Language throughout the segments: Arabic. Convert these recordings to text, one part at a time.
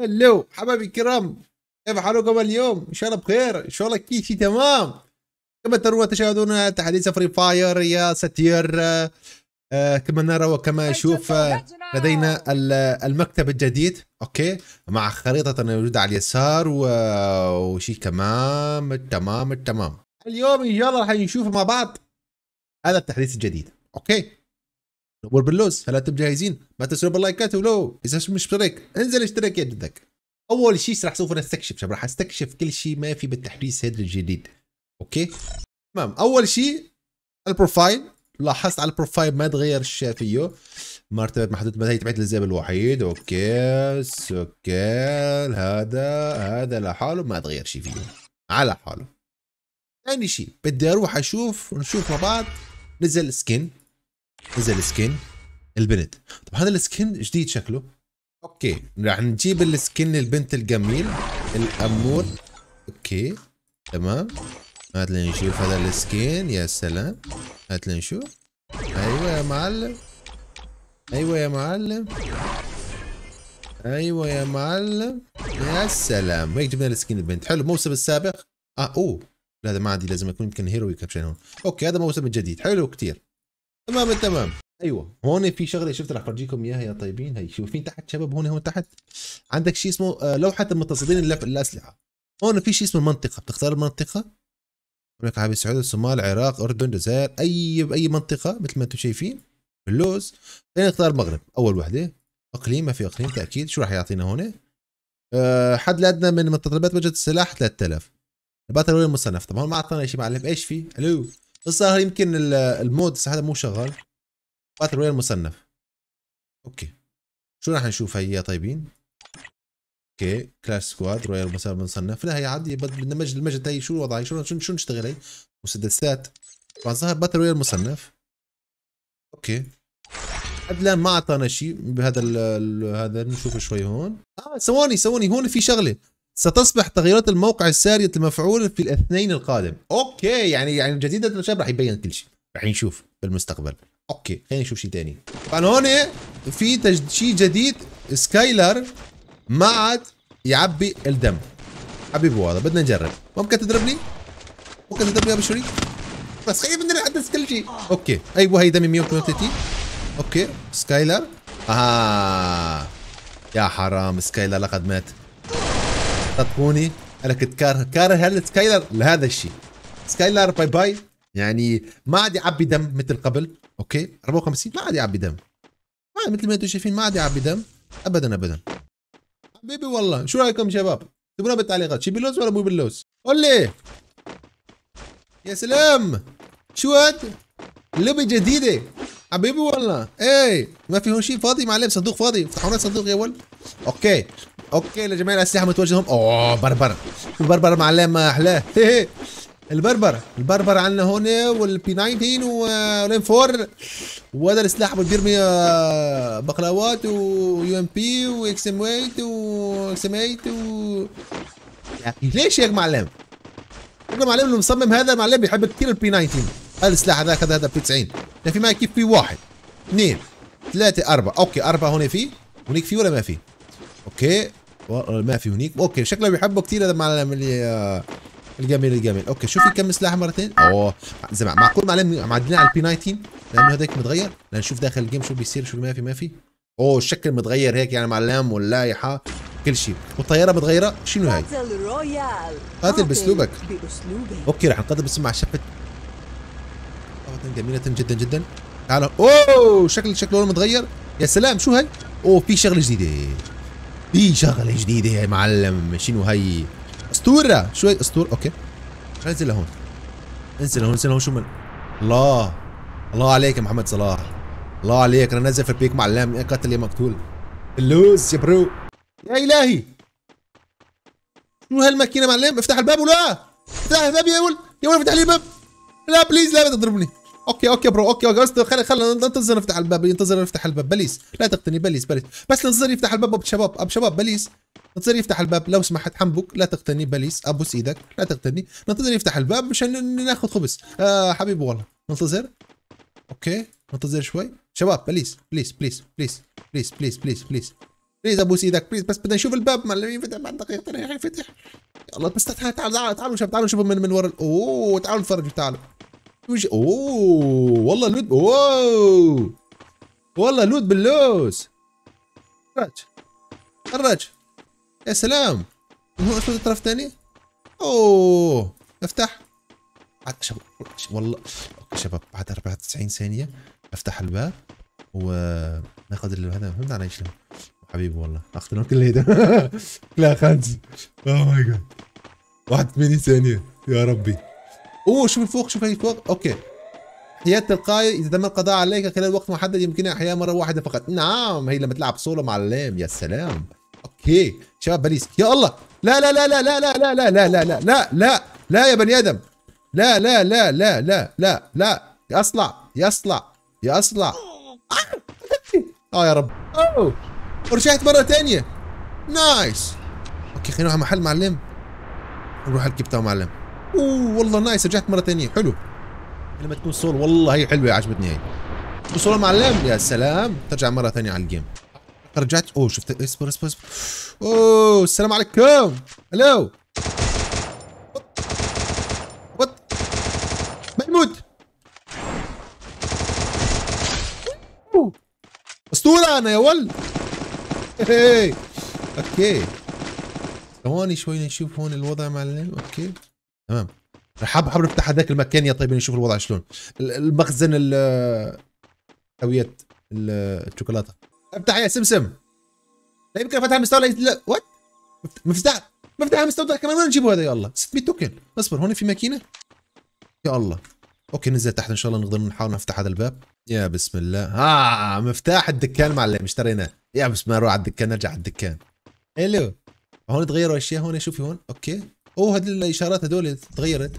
هلو حبايبي الكرام كيف حالكم اليوم؟ ان شاء الله بخير، ان شاء الله كل شيء تمام. كما ترون تشاهدون تحديث فري فاير يا ستير آه كما نرى وكما نشوف آه، لدينا المكتب الجديد اوكي مع خريطة موجودة على اليسار وشيء تمام تمام تمام اليوم ان شاء الله راح نشوف مع بعض هذا التحديث الجديد اوكي باللوز هلا انتم جاهزين؟ ما تنسوا باللايكات ولو اذا مش مشترك انزل اشترك يا جدك اول شيء راح سوف نستكشف راح استكشف كل شيء ما في بالتحديث هذا الجديد اوكي تمام اول شيء البروفايل لاحظت على البروفايل ما تغير فيه مرتبة محدودة ما هي تبعت الزيب الوحيد اوكي سكيل هذا هذا لحاله ما تغير شيء فيه على حاله ثاني شيء بدي اروح اشوف ونشوف مع بعض نزل سكين هذا السكين البنت طب هذا السكين جديد شكله اوكي رح نجيب السكين البنت الجميل الامور اوكي تمام هات لنشوف هذا السكين يا سلام هات لنشوف ايوه يا معلم ايوه يا معلم ايوه يا معلم يا سلام هيك جبنا السكين البنت حلو الموسم السابق اه اوه لا هذا ما عندي لازم يكون يمكن هيرو كابشن هون اوكي هذا موسم جديد حلو كتير تمام تمام ايوه هون في شغله شفت رح فرجيكم اياها يا طيبين هي شوفين تحت شباب هون هون تحت عندك شيء اسمه آه، لوحه المتصدين الاسلحه هون في شيء اسمه المنطقه بتختار المنطقه هناك عربي السعوديه الصومال العراق اردن الجزائر اي اي منطقه مثل ما انتم شايفين اللوز خلينا نختار المغرب اول وحده اقليم ما في اقليم تاكيد شو راح يعطينا هون أه حد الادنى من متطلبات بجد السلاح 3000 البطل الأولي المصنف طبعا ما اعطانا شيء معلم ايش فيه الو صار يمكن المود هذا مو شغال باتل رويال مصنف اوكي شو راح نشوف هي طيبين اوكي كلاش سكواد رويال مصنف لا هي عادي بدنا مجد المجد هي شو وضعي شو شو نشتغل هي مسدسات طبعا باتل رويال مصنف اوكي لحد الان ما اعطانا شيء بهذا ال هذا نشوف شوي هون اه ثواني ثواني هون في شغله ستصبح تغييرات الموقع السارية المفعول في الاثنين القادم اوكي يعني يعني جديدة الشاب راح يبين كل شيء راح نشوف في المستقبل اوكي خلينا نشوف شيء ثاني طبعا هون في شيء جديد سكايلر ما عاد يعبي الدم حبيبي هذا بدنا نجرب ممكن تضربني ممكن تضربني يا بشري بس خلينا بدنا نحدث كل شيء اوكي ايوه هي دمي 138 اوكي سكايلر اها يا حرام سكايلر لقد مات خطفوني انا كنت كاره كاره هل سكايلر لهذا الشيء سكايلر باي باي يعني ما عاد يعبي دم مثل قبل اوكي 54 ما عاد يعبي دم ما عاد مثل ما انتم شايفين ما عاد يعبي دم ابدا ابدا حبيبي والله شو رايكم شباب اكتبوا بالتعليقات شي باللوز ولا مو باللوز قول لي يا سلام شو هاد لوبي جديده حبيبي والله ايه ما في هون شيء فاضي معلم صندوق فاضي افتحوا لنا صندوق يا ولد اوكي اوكي لجميع الاسلحه متوجههم اوه بربر البربر معلم ما احلاه البربر البربر عندنا هون والبي 19 والام 4 وهذا السلاح بيرمي بقلاوات ويو ام بي واكس ام 8 واكس ام 8 و ليش يا معلم؟ يا معلم المصمم هذا معلم بيحب كثير البي 19 هذا السلاح هذاك هذا بي يعني 90 في معي كيف في واحد اثنين ثلاثة أربعة أوكي أربعة هون فيه هنيك فيه ولا ما فيه اوكي ما في هنيك اوكي شكله بيحبوا كثير هذا مع الجميل الجميل اوكي في كم سلاح مرتين اوه زي معقول معلم معدلين على البي 19 لانه هذاك متغير لنشوف داخل الجيم شو بيصير شو ما في ما في اوه الشكل متغير هيك يعني معلم واللايحه كل شيء والطياره متغيره شنو هاي قاتل باسلوبك اوكي رح نقدم اسم شفت جميله جدا جدا تعال اوه شكل شكله متغير يا سلام شو هاي اوه في شغله جديده في شغله جديده يا معلم شنو هي اسطوره شوي اسطوره اوكي خلينا انزل لهون انزل لهون انزل لهون شو من الله الله عليك يا محمد صلاح الله عليك انا نزل في البيك معلم قتل يا مقتول اللوز يا برو يا الهي شو هالماكينه معلم افتح الباب ولا افتح الباب يا ول يا ول افتح لي الباب لا بليز لا تضربني اوكي اوكي برو اوكي اوكي خلي خلي ننتظر نفتح الباب ننتظر نفتح الباب بليز لا تقتني بليز بليز بس ننتظر يفتح الباب ابو شباب ابو شباب بليز ننتظر يفتح الباب لو سمحت حمبوك لا تقتني بليز ابوس ايدك لا تقتني ننتظر يفتح الباب مشان ناخذ خبز آه حبيبي والله ننتظر اوكي ننتظر شوي شباب بليز بليز بليز بليز بليز بليز بليز بليز بليز ابوس ايدك بليز بس بدنا نشوف الباب ما ينفتح بعد دقيقتين حينفتح يلا بس تعالوا تعالوا تعالوا شباب تعالوا شوفوا من من ورا اوه تعالوا نتفرجوا تعالوا اوه والله لود اوه والله لود باللوز خرج خرج يا سلام اسود الطرف الثاني اوه افتح بعد شباب والله شباب بعد 94 ثانيه افتح الباب وناخذ هذا فهمت علي شلون حبيبي والله اخذ لهم كل هيدا لا خمسه اوه ماي جاد 81 ثانيه يا ربي اوه شوف الفوق شوف الفوق اوكي حياة تلقائي اذا تم القضاء عليك خلال وقت محدد يمكنها احياء مره واحده فقط نعم هي لما تلعب سولو مع اللام يا سلام اوكي شباب باريس يا الله لا لا لا لا لا لا لا لا لا لا لا لا لا لا يا بني ادم لا لا لا لا لا لا لا يا اصلع يا اصلع يا اصلع اه يا رب اوه ورجعت مره ثانيه نايس اوكي خلينا نروح محل معلم نروح على الكبته معلم اوه والله نايس رجعت مره ثانيه حلو لما تكون سول والله هي حلوه عجبتني هي وصول معلم يا سلام ترجع مره ثانيه على الجيم رجعت اوه شفت اصبر اصبر اصبر اوه السلام عليكم الو وات محمود اسطوره انا يا ول اوكي ثواني شوي نشوف هون الوضع معلم اوكي تمام حاب حاب نفتح هذاك المكان يا طيب نشوف الوضع شلون المخزن ال حاويات الشوكولاته افتح يا سمسم لا يمكن فتح مستودع لا وات مفتاح مفتاح مستوى كمان وين نجيبه هذا يا الله 600 توكن اصبر هون في ماكينه يا الله اوكي ننزل تحت ان شاء الله نقدر نحاول نفتح هذا الباب يا بسم الله اه مفتاح الدكان معلم اشتريناه يا بسم الله نروح على الدكان نرجع على الدكان الو هون تغيروا اشياء هون شوفي هون اوكي او هاد الاشارات هذول تغيرت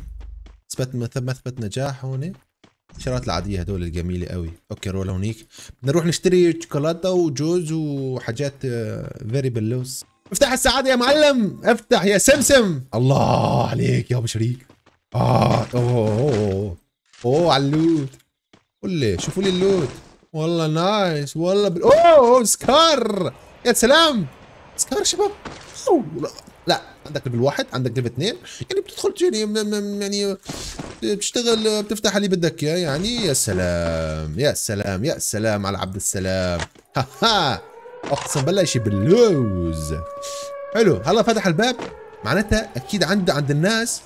اثبت ما اثبت نجاح هون الاشارات العاديه هذول الجميله قوي اوكي رول هونيك بدنا نروح نشتري شوكولاته وجوز وحاجات فيري آه، بلوس افتح السعاده يا معلم افتح يا سمسم الله عليك يا ابو شريك اه اوه اوه اوه, أوه على اللوت قول لي شوفوا لي اللوت والله نايس والله بل... اوه سكار يا سلام سكار شباب أوه. لا عندك ليفل واحد عندك ليفل اثنين يعني بتدخل يعني يعني بتشتغل بتفتح اللي بدك اياه يعني يا سلام يا سلام يا سلام على عبد السلام ها ها اقسم بالله شيء باللوز حلو هلا فتح الباب معناتها اكيد عند عند الناس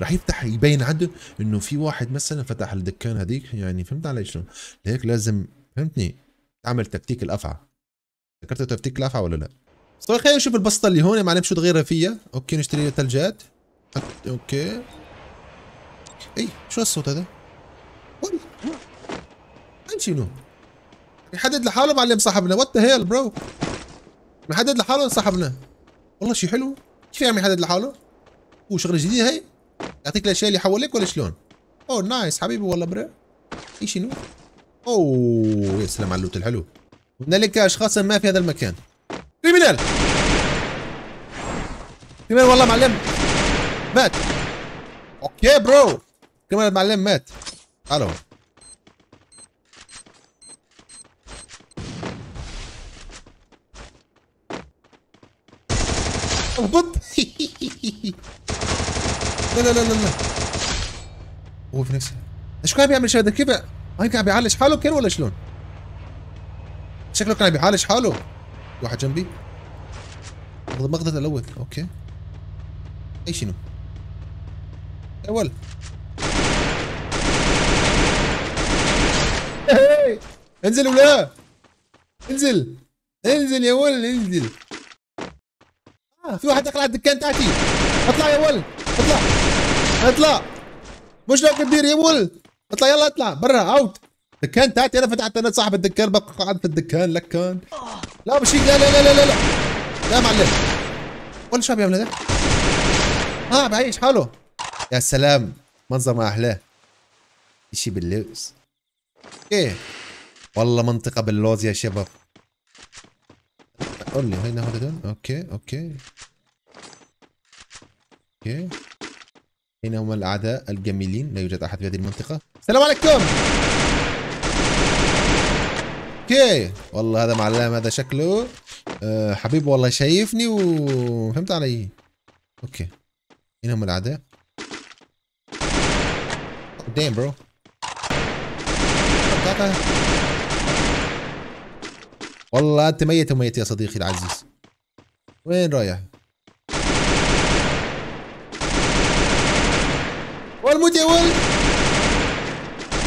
راح يفتح يبين عنده انه في واحد مثلا فتح الدكان هذيك يعني فهمت علي شلون هيك لازم فهمتني تعمل تكتيك الافعى ذكرت تكتيك الافعى ولا لا طيب خلينا نشوف البسطة اللي هون معلم شو تغيرها فيها اوكي نشتري لها ثلجات اوكي اي شو هالصوت هذا؟ وين شنو؟ يحدد لحاله معلم صاحبنا وات ذا هيل برو محدد لحاله صاحبنا والله شيء حلو كيف يعمل يعني يحدد لحاله؟ هو شغله جديده هي يعطيك الاشياء اللي حواليك ولا شلون؟ اوه نايس حبيبي والله برو اي شنو؟ اوه يا سلام على اللوت الحلو هنالك اشخاص ما في هذا المكان كريمينال كريمينال والله معلم مات اوكي برو كريمينال معلم مات الو اضبط لا لا لا لا لا هو في نفسه ايش كان بيعمل شيء كيف هاي كان بيعالج حاله كان ولا شلون؟ شكله كان بيعالج حاله واحد جنبي ما قدرت الوت اوكي اي شنو يا إيه. انزل ولا انزل انزل يا ول انزل آه في واحد دخل على الدكان تاعتي اطلع يا ول اطلع اطلع مش لو كبير يا ول اطلع يلا اطلع برا اوت الدكان تاعتي انا فتحت انا صاحب الدكان بقى قاعد في الدكان لكان لا مشي لا لا لا لا, لا. لا يا معلم كل شعب يا ابن ده اه بعيش حاله يا سلام منظر ما احلاه اشي باللوز ايه والله منطقه باللوز يا شباب قول لي هنا هذا اوكي اوكي اوكي هنا هم الاعداء الجميلين لا يوجد احد في هذه المنطقه السلام عليكم اوكي والله هذا معلم هذا شكله أه حبيبي والله شايفني وفهمت علي اوكي مين هم الاعداء دايم برو والله انت ميت وميت يا صديقي العزيز وين رايح والموت يا ولد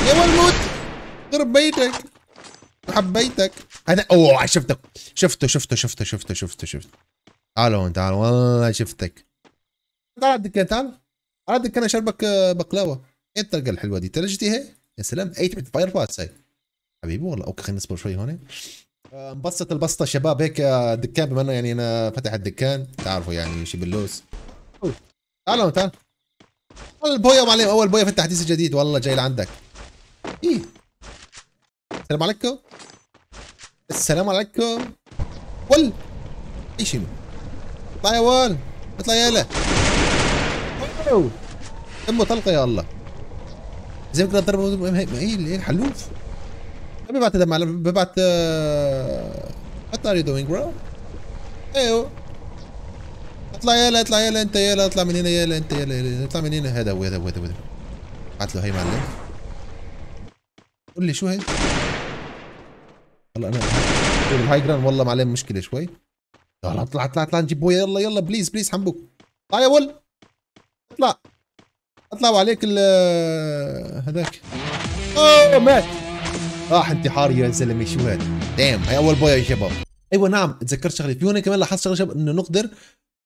يا ولد موت ضرب بيتك حبيتك انا اوه شفتك شفته شفته شفته شفته شفته شفته تعال هون تعال والله شفتك تعال عندك الدكان تعال عندك الدكان اشربك آه، بقلاوه ايه الطريقه الحلوه دي ترجتي هي إيه؟ يا سلام اي تبعت فاير باس هي حبيبي والله اوكي خلينا نصبر شوي هون انبسط آه، البسطه شباب هيك آه، دكان بما انه يعني انا فتح الدكان تعرفوا يعني شي باللوز تعالوا تعال البويه معلم اول بويه فتح حديث جديد والله جاي لعندك ايه السلام عليكم السلام عليكم ول اي شنو اطلع يا ول اطلع يا له امه أيوه. طلقه يا الله زي ما كنا ضربه إيه،, ايه الحلوف ببعت دم على ببعت وات آه، ار يو دوينج برو ايوه اطلع يلا اطلع يلا انت يلا اطلع من هنا يلا انت يلا اطلع من هنا هذا هو هذا هو هذا هو بعت له هي معلم قول لي شو هي هلا انا الهاي جراوند والله معلم مشكله شوي يلا اطلع اطلع اطلع نجيب بويا يلا يلا بليز بليز حمبوك اطلع يا ول اطلع اطلع وعليك ال هذاك اوه مات راح انتحار يا زلمه شو هذا دايم هي اول بويا يا شباب ايوه نعم تذكرت شغله في هون كمان لاحظت شغله شباب انه نقدر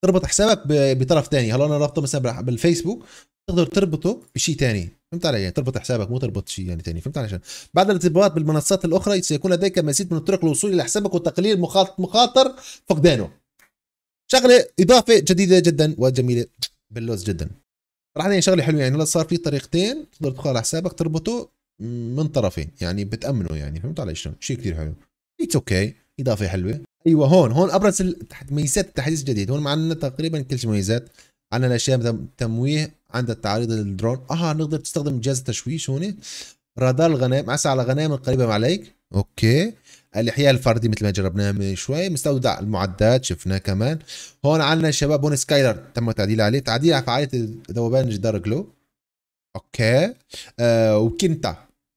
تربط حسابك بطرف ثاني هلا انا رابطه مثلا بالفيسبوك تقدر تربطه بشيء ثاني فهمت علي يعني تربط حسابك مو تربط شيء يعني ثاني فهمت علي شلون؟ بعد الارتباط بالمنصات الاخرى سيكون لديك مزيد من الطرق للوصول الى حسابك وتقليل مخاطر فقدانه شغله اضافه جديده جدا وجميله باللوز جدا راح يعني شغله حلوه يعني هلا صار في طريقتين تقدر تدخل على حسابك تربطه من طرفين يعني بتامنه يعني فهمت علي شلون شيء كثير حلو اتس اوكي okay. اضافه حلوه ايوه هون هون ابرز ميزات التحديث الجديد هون معنا تقريبا كل شيء مميزات عندنا الاشياء تمويه عند التعريض للدرون اها نقدر تستخدم جهاز التشويش هون رادار الغنائم عسى على غنائم القريبه عليك اوكي الاحياء الفردي مثل ما جربناها من شوي مستودع المعدات شفناه كمان هون عندنا شباب هون سكايلر تم التعديل عليه تعديل على فعاليه ذوبان جدار جلو اوكي آه وكنتا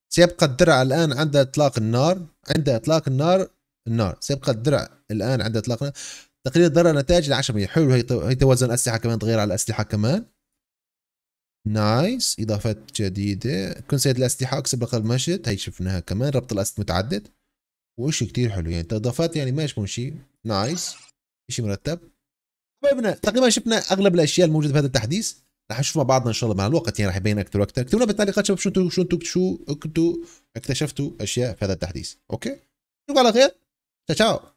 سيبقى الدرع الان عند اطلاق النار عند اطلاق النار النار سيبقى الدرع الان عند اطلاق النار تقليل الضرر ل 10% حلو هي توازن الاسلحه كمان تغير على الأسلحة كمان نايس إضافات جديدة كن سيد الأسلحة أكسب رقم المشهد هي شفناها كمان ربط الاسلحه متعدد وشي كتير حلو يعني إضافات يعني ما يشمون شيء نايس شيء مرتب حبايبنا تقريبا شفنا أغلب الأشياء الموجودة في هذا التحديث رح نشوف مع بعضنا ان شاء الله مع الوقت يعني رح يبين اكثر واكثر اكتبوا لنا بالتعليقات شباب شو انتم شو انتم شو كنتوا اكتشفتوا اشياء في هذا التحديث اوكي نشوفكم على خير تشاو